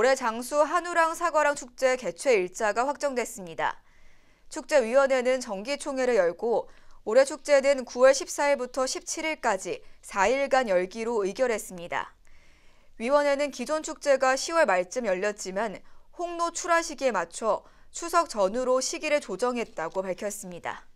올해 장수 한우랑 사과랑 축제 개최 일자가 확정됐습니다. 축제위원회는 정기총회를 열고 올해 축제는 9월 14일부터 17일까지 4일간 열기로 의결했습니다. 위원회는 기존 축제가 10월 말쯤 열렸지만 홍로 출하 시기에 맞춰 추석 전후로 시기를 조정했다고 밝혔습니다.